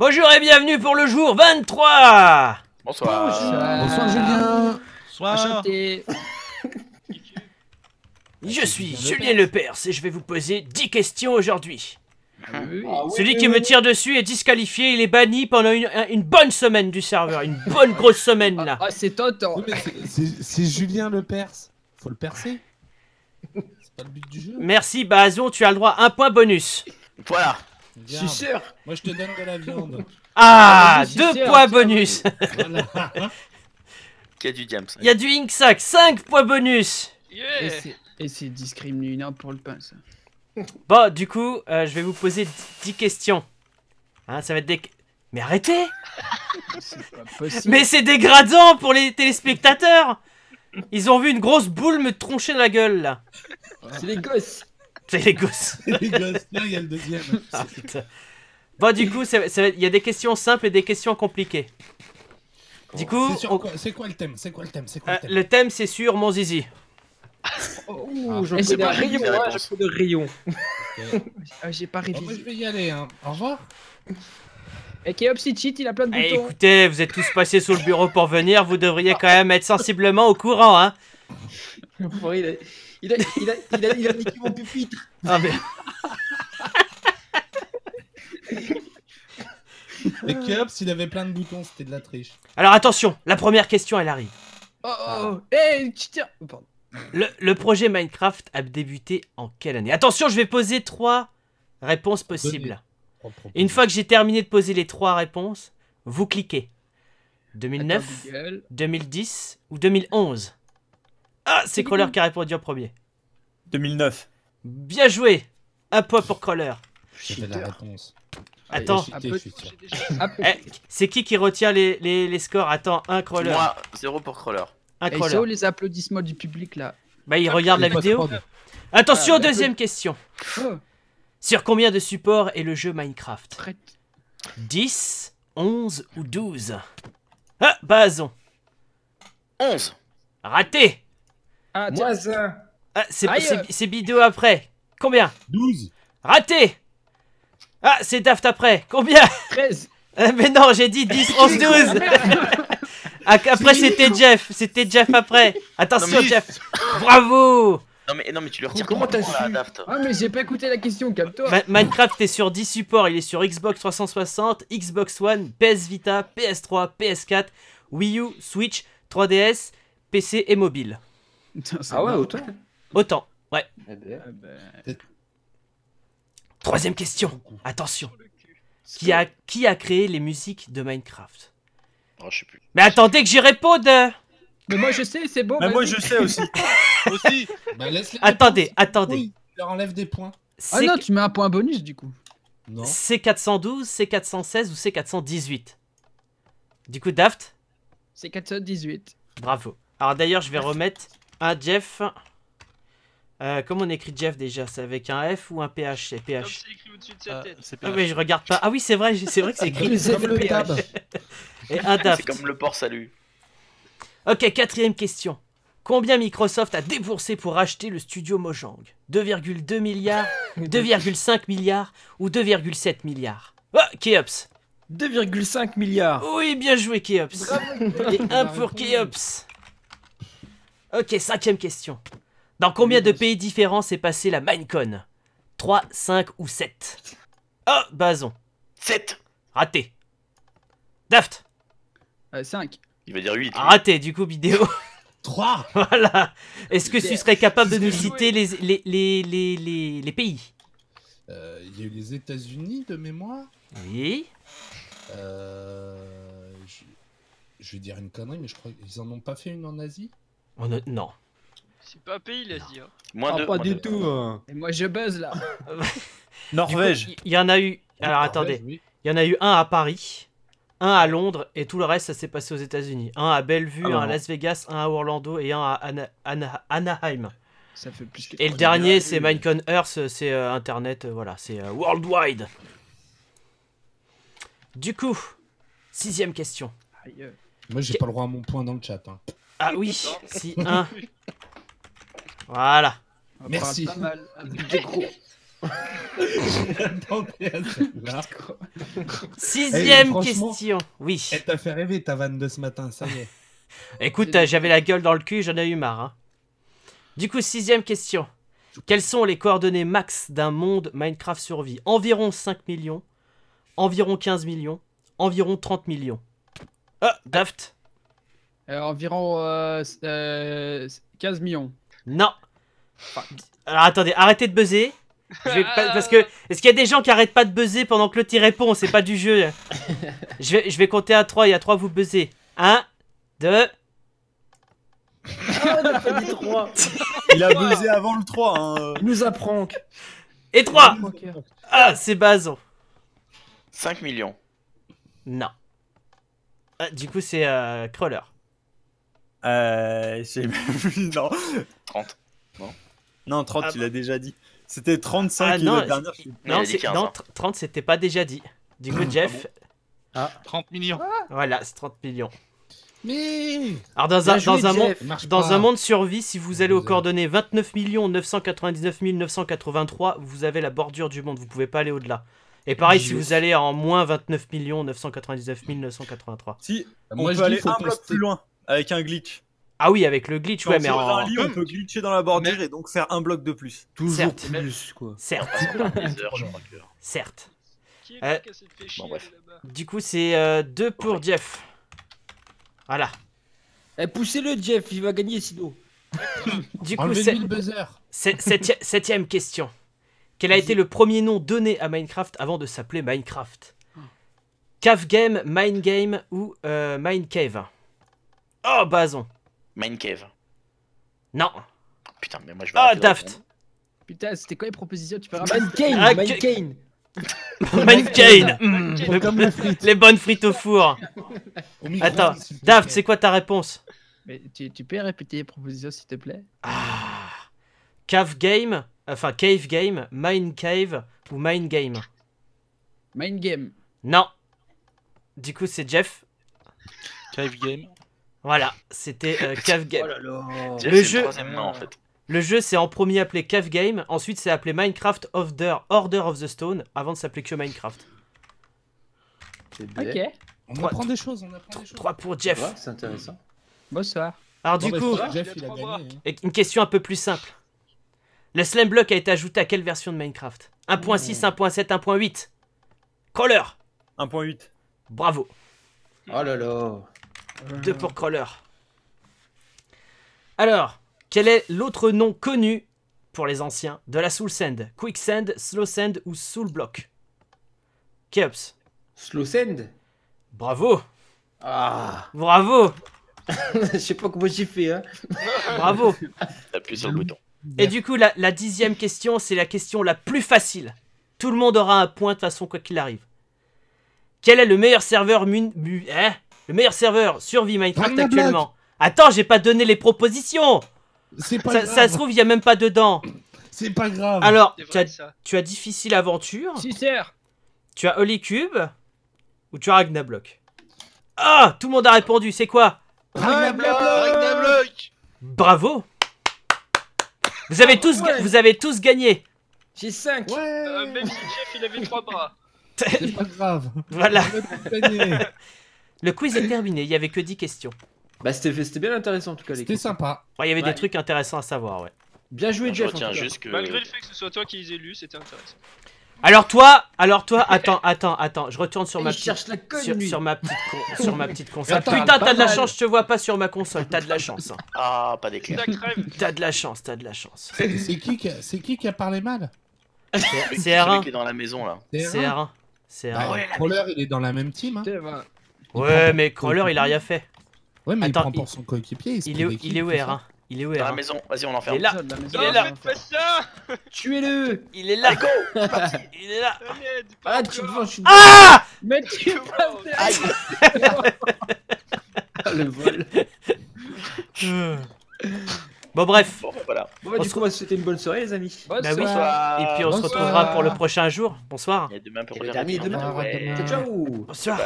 Bonjour et bienvenue pour le jour 23 Bonsoir Bonsoir, Bonsoir Julien Je suis Julien Lepers et je vais vous poser 10 questions aujourd'hui. Ah ah Celui qui me tire dessus est disqualifié, il est banni pendant une, bonne semaine du serveur, une bonne grosse semaine là. Ah, c'est hein. autant C'est Julien le faut le percer. C'est pas le but du jeu. Merci Bazon, tu as le droit à un point bonus. Voilà sûr Moi je te donne de la viande. Ah, ah Deux points bonus Il y a du diams. Il y a du sac, 5 points bonus Et c'est discriminant pour le pain ça. Bon, du coup, euh, je vais vous poser 10 questions. Hein, ça va être des... Mais arrêtez Mais c'est dégradant pour les téléspectateurs Ils ont vu une grosse boule me troncher dans la gueule là. C'est les gosses c'est les gosses. les gosses. Là, il y a le deuxième. Ah, bon, du coup, il y a des questions simples et des questions compliquées. Du oh, coup, c'est quoi, le thème C'est quoi le thème quoi, le euh, thème, thème c'est sur mon zizi. oh, ah. j'en pas rayon, moi, hein. je de rayon. Ah, j'ai pas révisé. Bon, moi, je vais y aller. Hein. Au revoir. Et Kéops, il cheat, il a plein de boutons eh, boutons. Écoutez, vous êtes tous passés sous le bureau pour venir, vous devriez quand même être sensiblement au courant, hein. Il a, il a, il a, il a niqué Ah, mais... il avait plein de boutons, c'était de la triche. Alors attention, la première question, elle arrive. Oh, oh, ah. oh. Eh, tiens. Oh, le, projet Minecraft a débuté en quelle année Attention, je vais poser trois réponses possibles. une fois que j'ai terminé de poser les trois réponses, vous cliquez. 2009, 2010 ou 2011 ah, c'est Crawler qui a répondu en premier. 2009. Bien joué Un point pour Crawler. J'avais la réponse. Attends, c'est qui qui retient les, scores Attends, un crawler. Moi, zéro pour crawler. Un crawler. les applaudissements du public là Bah, ils regardent la vidéo. Attention, ah, deuxième question. Oh. Sur combien de supports est le jeu Minecraft 10, 11 ou 12 Ah, Bazon. 11. Raté ah, ah, c'est après. Combien 12. Raté Ah, c'est Daft après. Combien 13. Ah, mais non, j'ai dit 10, 11, 12. après, c'était Jeff. C'était Jeff après. Attention, Jeff. Bravo non mais, non mais tu le comment t'as su Ah mais j'ai pas écouté la question, calme-toi Minecraft est sur 10 supports, il est sur Xbox 360, Xbox One, PS Vita, PS3, PS4, Wii U, Switch, 3DS, PC et mobile ah ouais, autant Autant, ouais. Eh ben. ah bah. Troisième question, attention. Qui a, qui a créé les musiques de Minecraft oh, je sais plus. Mais attendez que j'y réponde Mais moi je sais, c'est bon. Mais moi je sais aussi. Bah, attendez, attendez. enlève des points. Ah non, tu mets un point bonus du coup. C412, C416 ou C418 Du coup, Daft C418. Bravo. Alors d'ailleurs, je vais remettre ah, Jeff. Euh, comment on écrit Jeff déjà C'est avec un F ou un PH C'est PH. Ah, ah, mais je regarde pas. Ah oui, c'est vrai, c'est vrai que c'est écrit comme le Et C'est comme le port salut. Ok, quatrième question. Combien Microsoft a déboursé pour acheter le studio Mojang 2,2 milliards, 2,5 milliards ou 2,7 milliards Oh, Keops 2,5 milliards Oui, bien joué Keops Et un pour Keops Ok, cinquième question. Dans combien de pays différents s'est passée la Minecon 3, 5 ou 7 Oh, Bazon. 7. Raté. Daft. 5. Euh, il va dire 8. Raté, du coup, vidéo. 3. voilà. Est-ce que tu serais capable de nous citer les, les, les, les, les pays euh, Il y a eu les États-Unis de mémoire. Oui. Euh, je, je vais dire une connerie, mais je crois qu'ils en ont pas fait une en Asie. Non. C'est pas un pays, la dire pas du tout. Hein. Et moi je buzz là. Norvège. Il y en a eu. Alors attendez. Il y en a eu un à Paris, un à Londres, et tout le reste, ça s'est passé aux États-Unis. Un à Bellevue, ah, un à Las Vegas, un à Orlando et un à Anaheim. Ça fait plus que. Et le dernier, c'est Minecon Earth, c'est euh, Internet, euh, voilà, c'est euh, worldwide. Du coup, sixième question. Moi, j'ai pas le droit à mon point dans le chat. hein. Ah oui, si, un. Voilà. Merci. Sixième eh, question. Oui. Elle t'a fait rêver ta vanne de ce matin, ça y est. Écoute, euh, j'avais la gueule dans le cul, j'en ai eu marre. Hein. Du coup, sixième question. Quelles sont les coordonnées max d'un monde Minecraft survie Environ 5 millions, environ 15 millions, environ 30 millions. Ah, Daft euh, environ 15 euh, euh, millions. Non. Alors attendez, arrêtez de buzzer. parce que est-ce qu'il y a des gens qui arrêtent pas de buzzer pendant que le tir répond C'est pas du jeu. je, vais, je vais compter à 3 y a 3 vous buzzer 1, 2. Il a buzzé avant le 3. Hein, Il nous apprend. Et 3 Ah, c'est Bazon. 5 millions. Non. Ah, du coup, c'est Crawler. Euh, j'ai même non. 30. Non. Non, 30, il ah tu l'as déjà dit. C'était 35 ah, non, Non, c'est... 30, hein. c'était pas déjà dit. Du coup, ah Jeff. Ah, 30 millions. Voilà, c'est 30 millions. Mais Alors dans, un, dans, un, monde, dans survie, si vous allez aux coordonnées 29 999 983, vous avez la bordure du monde, vous pouvez pas aller au-delà. Et pareil, si vous allez en moins 29 999 983. Si, on peut aller un bloc plus loin avec un glitch. Ah oui, avec le glitch, ouais, mais on peut glitcher dans la bordure et donc faire un bloc de plus. Toujours Certes. plus, quoi. Certes. Certes. Euh, du coup, c'est euh, deux pour Jeff. Voilà. Eh, poussez-le, Jeff, il va gagner sinon. du coup, septième, septième question. Quel a été le premier nom donné à Minecraft avant de s'appeler Minecraft Cave Game, Mine Game ou euh, Minecave Cave Oh, Bazon. Minecave. Non. Putain, mais moi je vais. Ah, Daft. Putain, c'était quoi les propositions Tu peux ramener ah, Les bonnes frites au four. Attends, Daft, c'est quoi ta réponse mais tu, peux répéter les propositions s'il te plaît Ah. Cave game, enfin cave game, mine cave ou mine game. Mine game. Non. Du coup, c'est Jeff. Cave game. Voilà, c'était euh, Cave Game. Oh le, jeu... en s'est en premier appelé Cave Game, ensuite c'est appelé Minecraft of the Order of the Stone, avant de s'appeler que Minecraft. Ok. On apprend des choses, on apprend des 3 pour Jeff. c'est intéressant. Bonsoir. Alors du bah, coup, hein. une question un peu plus simple. Le Slam Block a été ajouté à quelle version de Minecraft 1.6, 1.7, 1.8 Crawler 1.8. Bravo. Oh là là. De pour Crawler. Alors, quel est l'autre nom connu pour les anciens de la Soul Send Sand, Slow Send ou Soul Block Keops. Slow Send Bravo ah. Bravo Je sais pas comment j'ai fait. Hein. Bravo Appuie sur le bouton. Et du coup, la, dixième question, c'est la question la plus facile. Tout le monde aura un point de façon quoi qu'il arrive. Quel est le meilleur serveur mun... Hein? Le meilleur serveur survit Minecraft actuellement. Attends, j'ai pas donné les propositions C'est pas ça, grave. ça se trouve, il y a même pas dedans. C'est pas grave. Alors, tu, as, Difficile Aventure. Tu as Holy Cube. Ou tu as Ragnablock. Ah Tout le monde a répondu, c'est quoi Ragnablock Ragnablock Bravo vous avez, tous, vous avez tous gagné J'ai 5 euh, Même si il avait 3 bras C'est pas grave Voilà Le quiz est terminé, il y avait que 10 questions. Bah c'était bien intéressant en tout cas les C'était sympa. Ouais, Il y avait des trucs intéressants à savoir, ouais. Bien joué, bah, Jeff. Malgré le fait que ce soit toi qui les ai lus, c'était intéressant. Alors toi, alors toi, attends, attends, attends, je retourne sur ma petite, sur, ma petite, sur ma petite console. Attends, Putain, t'as de la chance, je te vois pas sur ma console, t'as de la chance. Hein. Ah, pas d'éclair. T'as de la chance, t'as de la chance. C'est qui, qui, qui qui a parlé mal C'est R1. qui est dans la maison là. C'est R1. C'est R1. Bah, il est dans la même team. Hein. Ouais, mais Crawler, il a rien fait. Ouais, mais Attends, il prend pour son coéquipier. Il, il, est, il est où r Il est où R1 Dans la maison, vas-y, on l'enferme. Il est là, il est là. Tuez-le Il est là, go Il est là. Ah, ah tu me je suis. Ah Mais tu vas ah, le vol. Bon bref. Bon, bah, voilà. Bon, bah, du coup, c'était une bonne soirée les amis. Bonne bah, soirée. Oui. Et puis on se retrouvera pour le prochain jour. Bonsoir. Et demain pour le Ciao. Bonsoir.